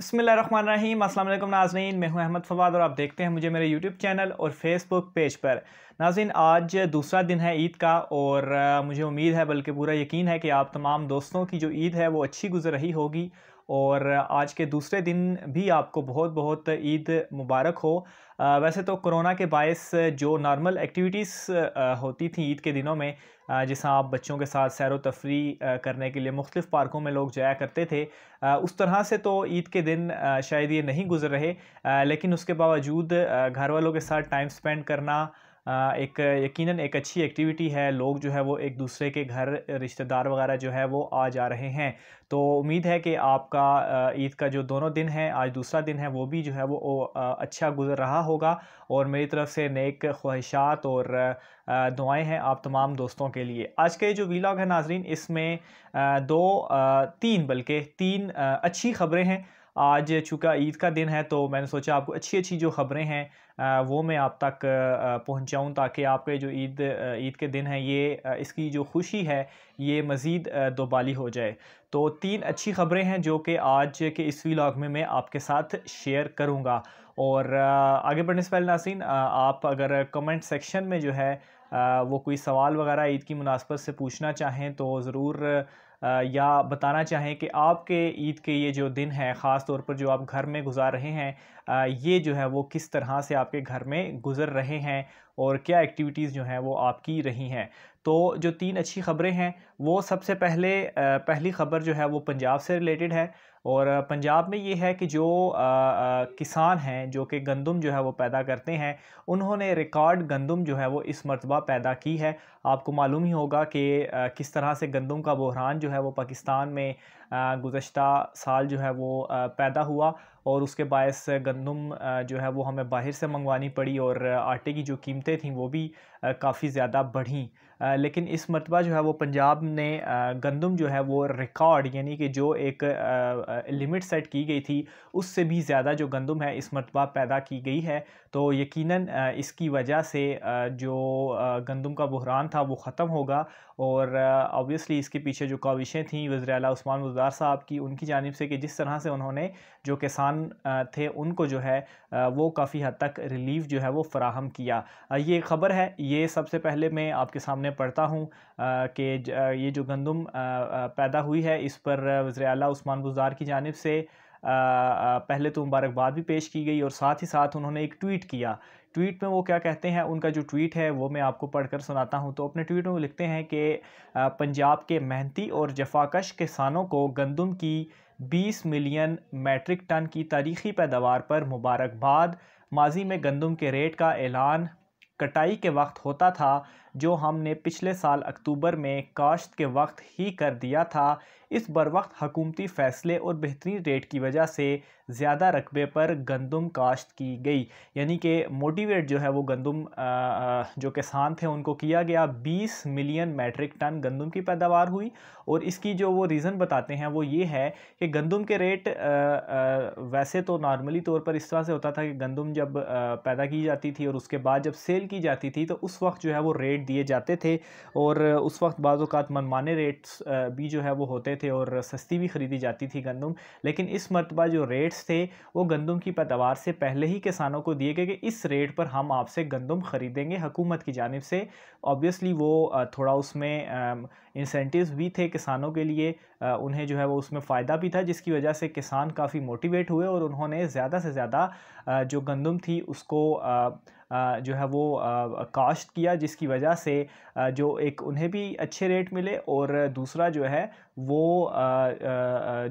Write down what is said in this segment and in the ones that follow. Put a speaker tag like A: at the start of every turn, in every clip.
A: बसमीम अल्लाम नाजरीन मैं हूं अहमद फवाद और आप देखते हैं मुझे मेरे यूट्यूब चैनल और फेसबुक पेज पर नाजरीन आज दूसरा दिन है ईद का और मुझे उम्मीद है बल्कि पूरा यकीन है कि आप तमाम दोस्तों की जो ईद है वो अच्छी गुजर रही होगी और आज के दूसरे दिन भी आपको बहुत बहुत ईद मुबारक हो वैसे तो कोरोना के बायस जो नॉर्मल एक्टिविटीज़ होती थी ईद के दिनों में जिस आप बच्चों के साथ सैर व तफरी करने के लिए मुख्तफ़ पार्कों में लोग जाया करते थे उस तरह से तो ईद के दिन शायद ये नहीं गुजर रहे लेकिन उसके बावजूद घर वालों के साथ टाइम स्पेंड करना एक यकीनन एक अच्छी एक्टिविटी है लोग जो है वो एक दूसरे के घर रिश्तेदार वगैरह जो है वो आ जा रहे हैं तो उम्मीद है कि आपका ईद का जो दोनों दिन है आज दूसरा दिन है वो भी जो है वो अच्छा गुजर रहा होगा और मेरी तरफ से नेक ख्वाहिशात और दुआएं हैं आप तमाम दोस्तों के लिए आज का ये जो वीलॉग है नाजरीन इसमें दो तीन बल्कि तीन अच्छी खबरें हैं आज चूँकि ईद का दिन है तो मैंने सोचा आपको अच्छी अच्छी जो ख़बरें हैं वो मैं आप तक पहुँचाऊँ ताकि आपके जो ईद ईद के दिन है ये इसकी जो खुशी है ये मज़ीद दोबाली हो जाए तो तीन अच्छी ख़बरें हैं जो कि आज के इस व्लॉग में मैं आपके साथ शेयर करूँगा और आगे बढ़ने से पहले नासिन आप अगर कमेंट सेक्शन में जो है वो कोई सवाल वगैरह ईद की मुनासबत से पूछना चाहें तो ज़रूर या बताना चाहें कि आपके ईद के ये जो दिन हैं ख़ास तौर पर जो आप घर में गुजार रहे हैं ये जो है वो किस तरह से आपके घर में गुज़र रहे हैं और क्या एक्टिविटीज़ जो हैं वो आपकी रही हैं तो जो तीन अच्छी खबरें हैं वो सबसे पहले पहली खबर जो है वो पंजाब से रिलेटेड है और पंजाब में ये है कि जो आ, आ, किसान हैं जो कि गंदम जो है वो पैदा करते हैं उन्होंने रिकॉर्ड गंदम जो है वो इस मरतबा पैदा की है आपको मालूम ही होगा कि किस तरह से गंदम का बहरान जो है वो पाकिस्तान में गुज्त साल जो है वो पैदा हुआ और उसके बायस गंदम जो है वो हमें बाहर से मंगवानी पड़ी और आटे की जो कीमतें थीं वो भी काफ़ी ज़्यादा बढ़ी लेकिन इस मरतबा जो है वो पंजाब ने गंदम जो है वो रिकॉर्ड यानी कि जो एक लिमिट सेट की गई थी उससे भी ज़्यादा जो गंदम है इस मरतबा पैदा की गई है तो यकीनन इसकी वजह से जो गंदम का बहरान था वो ख़त्म होगा और ऑबियसली इसके पीछे जो काविशें थीं वज़र उस्मान वजार साहब की उनकी जानब से कि जिस तरह से उन्होंने जो किसान थे उनको जो है वो काफ़ी हद तक रिलीफ जो है वो फ़राहम किया ये ख़बर है ये सबसे पहले मैं आपके सामने पढ़ता हूँ कि ये जो गंदम पैदा हुई है इस पर वज़र उस्मान गुजार की जानब से पहले तो मुबारकबाद भी पेश की गई और साथ ही साथ उन्होंने एक ट्वीट किया ट्वीट में वो क्या कहते हैं उनका जो ट्वीट है वो मैं आपको पढ़कर सुनाता हूँ तो अपने ट्वीट में वो लिखते हैं कि पंजाब के मेहनती और जफाकश किसानों को गंदम की 20 मिलियन मैट्रिक टन की तारीखी पैदावार पर मुबारकबाद माजी में गंदम के रेट का ऐलान कटाई के वक्त होता था जो हमने पिछले साल अक्टूबर में काश्त के वक्त ही कर दिया था इस बर वक्त हकूमती फ़ैसले और बेहतरीन रेट की वजह से ज़्यादा रकबे पर गंदम काश्त की गई यानी कि मोटिवेट जो है वो गंदम जो किसान थे उनको किया गया 20 मिलियन मैट्रिक टन गंदम की पैदावार हुई और इसकी जो वो रीज़न बताते हैं वो ये है कि गंदम के रेट वैसे तो नॉर्मली तौर पर इस तरह से होता था कि गंदम जब पैदा की जाती थी और उसके बाद जब सेल की जाती थी तो उस वक्त जो है वो रेट दिए जाते थे और उस वक्त बाज़ात मनमाने रेट्स भी जो है वो होते थे और सस्ती भी ख़रीदी जाती थी गंदम लेकिन इस मरतबा जो रेट्स थे वो गंदम की पैदावार से पहले ही किसानों को दिए गए कि इस रेट पर हम आपसे गंदम ख़रीदेंगे हकूमत की जानब से ऑब्वियसली वो थोड़ा उसमें इंसेंटिव भी थे किसानों के लिए उन्हें जो है वो उसमें फ़ायदा भी था जिसकी वजह से किसान काफ़ी मोटिवेट हुए और उन्होंने ज़्यादा से ज़्यादा जो गंदम थी उसको जो है वो काश्त किया जिसकी वजह से जो एक उन्हें भी अच्छे रेट मिले और दूसरा जो है वो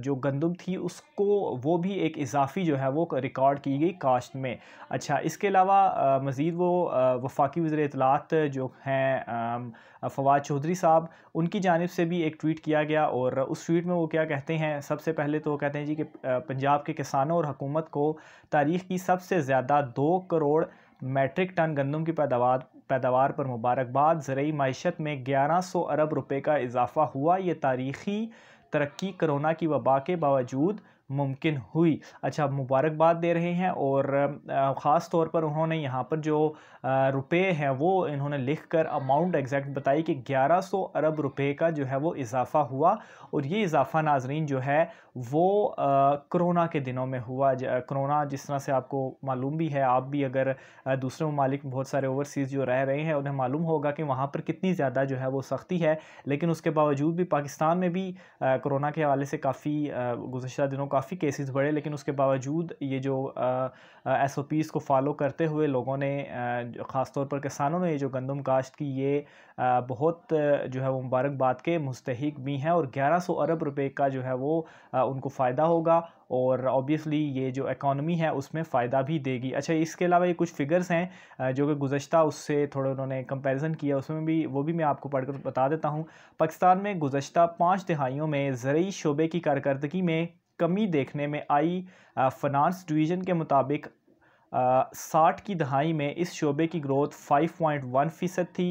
A: जो गंदम थी उसको वो भी एक इजाफ़ी जो है वो रिकॉर्ड की गई काश्त में अच्छा इसके अलावा मज़ीद वो वफाकी वज़र इतलात जो हैं फवाद चौधरी साहब उनकी जानब से भी एक ट्वीट किया गया और उस ट्वीट में वो क्या कहते हैं सबसे पहले तो वो कहते हैं जी कि पंजाब के किसानों और हुकूमत को तारीख़ की सबसे ज़्यादा दो करोड़ मैट्रिक टन गंदम की पैदावार पैदावार पर मुबारकबाद ज़रूरी मीशत में ग्यारह सौ अरब रुपये का इजाफा हुआ ये तारीखी तरक्की कोरोना की वबा के बावजूद मुमकिन हुई अच्छा मुबारकबाद दे रहे हैं और ख़ास तौर पर उन्होंने यहाँ पर जो रुपए हैं वो इन्होंने लिख कर अमाउंट एग्जैक्ट बताई कि 1100 अरब रुपए का जो है वो इजाफ़ा हुआ और ये इजाफ़ा नाजरीन जो है वो कोरोना के दिनों में हुआ कोरोना जिस तरह से आपको मालूम भी है आप भी अगर दूसरे ममालिक बहुत सारे ओवरसीज़ जो रह रहे हैं उन्हें मालूम होगा कि वहाँ पर कितनी ज़्यादा जो है वो सख्ती है लेकिन उसके बावजूद भी पाकिस्तान में भी कोरोना के हवाले से काफ़ी गुजशत दिनों का काफ़ी केसेस बढ़े लेकिन उसके बावजूद ये जो एस ओ पीज़ को फॉलो करते हुए लोगों ने ख़ास तौर पर किसानों ने ये जो गंदम काश्त की ये आ, बहुत जो है वो मुबारकबाद के मुस्तक भी हैं और 1100 अरब रुपए का जो है वो आ, उनको फ़ायदा होगा और ऑब्वियसली ये जो इकानमी है उसमें फ़ायदा भी देगी अच्छा इसके अलावा ये कुछ फिगर्स हैं जो कि गुजशत उससे थोड़ा उन्होंने कंपैरिजन किया उसमें भी वो भी मैं आपको पढ़कर बता देता हूँ पाकिस्तान में गुजशत पाँच दहाइयों में ज़रूरी शोबे की कारकर्दगी में कमी देखने में आई फाइनेंस डिवीज़न के मुताबिक साठ की दहाई में इस शोबे की ग्रोथ फाइव पॉइंट वन फ़ीसद थी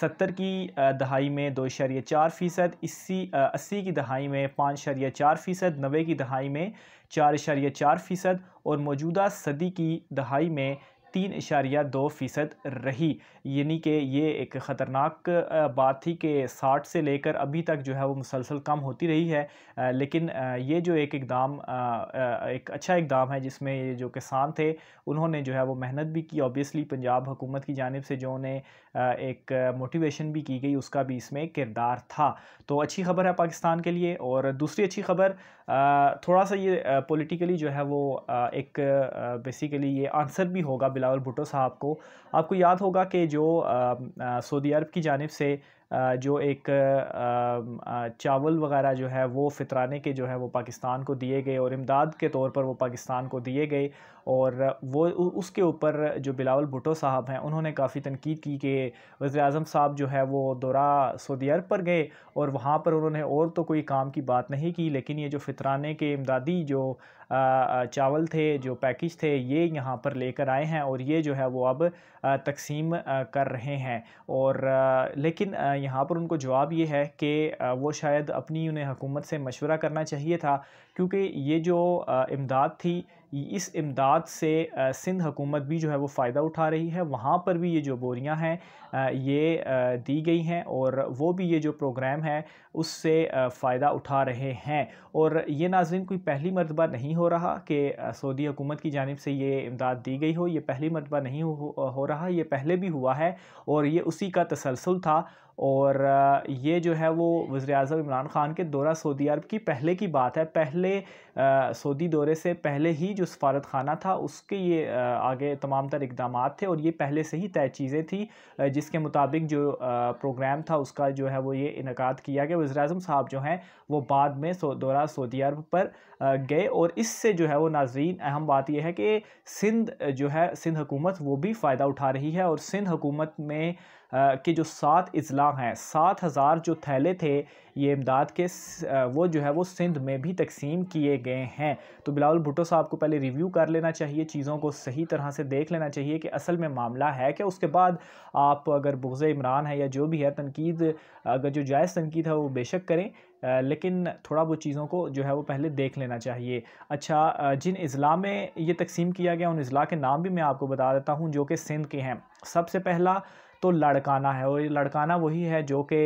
A: सत्तर की दहाई में दो शरिया चार फ़ीसद इसी अस्सी की दहाई में पाँच शरिया चार फ़ीसद नबे की दहाई में चार शरिया चार फ़ीसद और मौजूदा सदी की दहाई में तीन इशारिया दो फ़ीसद रही यानी कि ये एक ख़तरनाक बात थी कि साठ से लेकर अभी तक जो है वो मुसलसल कम होती रही है लेकिन ये जो एक इकदाम एक अच्छा इकदाम है जिसमें ये जो किसान थे उन्होंने जो है वो मेहनत भी की ऑब्वियसली पंजाब हुकूमत की जानब से जो उन्हें एक मोटिवेशन भी की गई उसका भी इसमें किरदार था तो अच्छी खबर है पाकिस्तान के लिए और दूसरी अच्छी खबर थोड़ा सा ये पॉलिटिकली जो है वो एक बेसिकली ये आंसर भी होगा बिलावल भुटो साहब को आपको याद होगा कि जो सऊदी अरब की जानब से जो एक चावल वगैरह जो है वो फितराने के जो है वो पाकिस्तान को दिए गए और इमदाद के तौर पर वो पाकिस्तान को दिए गए और वो उसके ऊपर जो बिलावल भुटो साहब हैं उन्होंने काफ़ी तनकीद की कि वज़ी अजम साहब जो है वो दौरा सऊदी अरब पर गए और वहाँ पर उन्होंने और तो कोई काम की बात नहीं की लेकिन ये जो फितराने के इमदादी जो चावल थे जो पैकेज थे ये यहाँ पर लेकर आए हैं और ये जो है वो अब तकसीम कर रहे हैं और लेकिन यहाँ पर उनको जवाब ये है कि वो शायद अपनी उन्हें हुकूमत से मशवरा करना चाहिए था क्योंकि ये जो इमदाद थी इस इमदाद से सिंध हुकूमत भी जो है वो फ़ायदा उठा रही है वहाँ पर भी ये जो बोरियाँ हैं ये दी गई हैं और वो भी ये जो प्रोग्राम है उससे फ़ायदा उठा रहे हैं और ये नाजरन कोई पहली मरतबा नहीं हो रहा कि सऊदी हुकूमत की जानब से ये इमदाद दी गई हो ये पहली मरतबा नहीं हो, हो रहा ये पहले भी हुआ है और ये उसी का तसलसल था और ये जो है वो वज़र अजम इमरान ख़ान के दौरा सऊदी अरब की पहले की बात है पहले सऊदी दौरे से पहले ही जो सफारत खाना था उसके ये आगे तमाम तर इकदाम थे और ये पहले से ही तय चीज़ें थी जिसके मुताबिक जो प्रोग्राम था उसका जो है वो ये इनका किया गया वज़र अजम साहब जो हैं वो बाद में सो दौरा सऊदी अरब पर गए और इससे जो है वो नाजरीन अहम बात यह है कि सिंध जो है सिंध हुकूमत वो भी फ़ायदा उठा रही है और सिंध हुकूमत में के जो सात अजला हैं सात हज़ार जो थैले थे ये इमदाद के वो जो है वो सिंध में भी तकसीम किए गए हैं तो बिलावल भुटो साहब को पहले रिव्यू कर लेना चाहिए चीज़ों को सही तरह से देख लेना चाहिए कि असल में मामला है कि उसके बाद आप अगर बुगज़ इमरान है या जो भी है तनकीद अगर जो जायज़ तनकीद है वो बेशक करें लेकिन थोड़ा वो चीज़ों को जो है वो पहले देख लेना चाहिए अच्छा जिन अज़ला में ये तकसीम किया गया उन अज़ला के नाम भी मैं आपको बता देता हूँ जो कि सिंध के हैं सबसे पहला तो लड़काना है और ये लड़काना वही है जो कि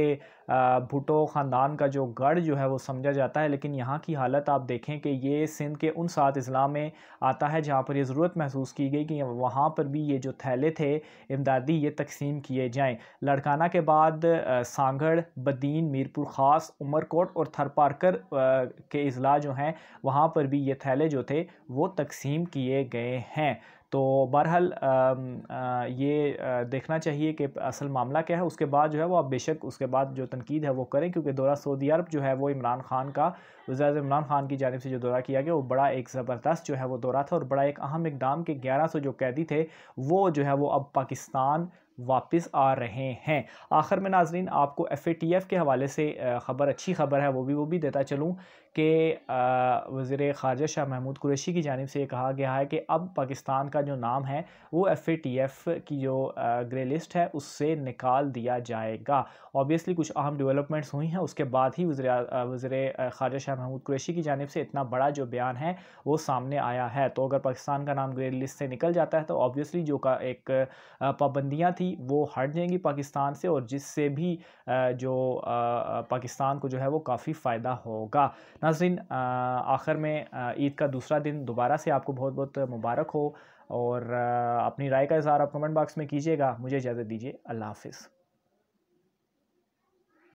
A: भुटो ख़ानदान का जो गढ़ जो है वो समझा जाता है लेकिन यहाँ की हालत आप देखें कि ये सिंध के उन सात अजला में आता है जहाँ पर ये ज़रूरत महसूस की गई कि वहाँ पर भी ये जो थैले थे इमदादी ये तकसीम किए जाएँ लड़काना के बाद सांगढ़ बदीन मीरपुर ख़ास उमरकोट और थरपारकर के अजला जो हैं वहाँ पर भी ये थैले जो थे वो तकसीम किए गए हैं तो बहरहाल ये देखना चाहिए कि असल मामला क्या है उसके बाद जो है वो आप बेशक उसके बाद जो तनकीद है वो करें क्योंकि दौरा सऊदी अरब जो है वो इमरान खान का वजाज इमरान खान की जानब से जो दौरा किया गया वो बड़ा एक ज़बरदस्त जो है वो दौरा था और बड़ा एक अहम इकदाम के ग्यारह सौ जो कैदी थे वो जो है वो अब पाकिस्तान वापस आ रहे हैं आखिर में नाजरीन आपको एफ ए टी एफ़ के हवाले से ख़बर अच्छी खबर है वो भी वो भी देता चलूँ कि वज़र ख़ारजा शाह महमूद कुरैशी की जानब से ये कहा गया है कि अब पाकिस्तान का जो नाम है वो एफ़ ए टी एफ़ की जो ग्रे लिस्ट है उससे निकाल दिया जाएगा ऑब्वियसली कुछ अहम डेवलपमेंट्स हुई हैं उसके बाद ही वज़र वज़र ख़ारजा शाह महमूद कुरैशी की जानब से इतना बड़ा जो बयान है वो सामने आया है तो अगर पाकिस्तान का नाम ग्रे लिस्ट से निकल जाता है तो ऑबियसली जो का एक पाबंदियाँ थी वो हट जाएंगी पाकिस्तान से और जिससे भी जो पाकिस्तान को जो है वो काफ़ी फ़ायदा होगा नाजरीन आखिर में ईद का दूसरा दिन दोबारा से आपको बहुत बहुत मुबारक हो और अपनी राय का इजहार आप कमेंट बॉक्स में कीजिएगा मुझे इजाज़त दीजिए अल्लाह हाफिज़